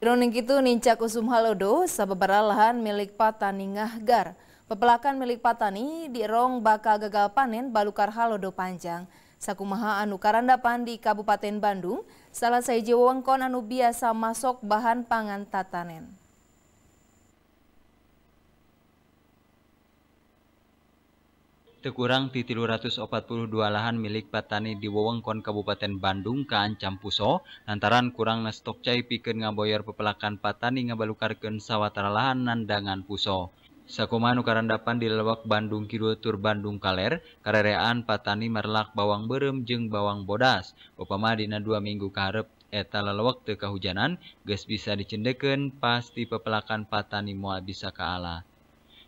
Ironing itu Ninca Kusum Halodo sebebara lahan milik Patani Ngahgar. Pepelakan milik Patani di Rong bakal gagal panen balukar Halodo panjang. Sakumaha anu karandapan di Kabupaten Bandung, salah saiji wewengkon anu biasa masuk bahan pangan tatanen. ku42 lahan milik Patani di wewengkon Kabupaten Bandung Kacam Puso, ntaran kurang lesok cair pike ngamboyar pepelakan Patani ngabalukaken sawwatara lahannanangan puso. Sakomman ukaranpan di lewak Bandung Kirotur Bandung kaller karrean Patani Merlak Bawang berem jeung bawang bodas. Opamadina dua minggu karep eta lelewak kekahujanan ges bisa dicendeken pasti pepelakan Patani mua bisa keala.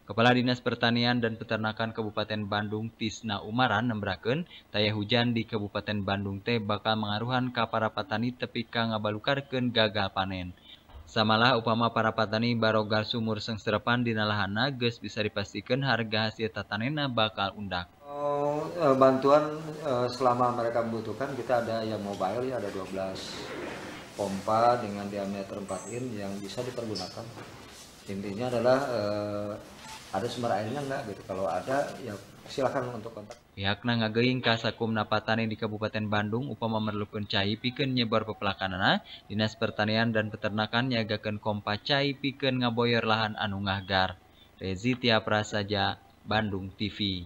Kepala Dinas Pertanian dan Peternakan Kabupaten Bandung Tisna Umaran nembraken taya hujan di Kabupaten Bandung teh bakal mengaruhan ka para tepi tepika ngabalukarkeun gagal panen. Samalah upama para patani barogal sumur sengserapan di nalahana geus bisa dipastikan harga hasil tatanena bakal undak. Oh, eh, bantuan eh, selama mereka membutuhkan kita ada yang mobile ya ada 12 pompa dengan diameter 4 in yang bisa dipergunakan. Intinya adalah eh, ada sumber airnya enggak gitu kalau ada ya silakan untuk kontak pihakna ngageuing ka sakumna patani di Kabupaten Bandung upama memerlukan cai pikeun nyebar pepelakanana Dinas Pertanian dan Peternakan nyagakeun kompa cai pikeun ngaboyer lahan anu ngagar Rezi Tiap Prasaja Bandung TV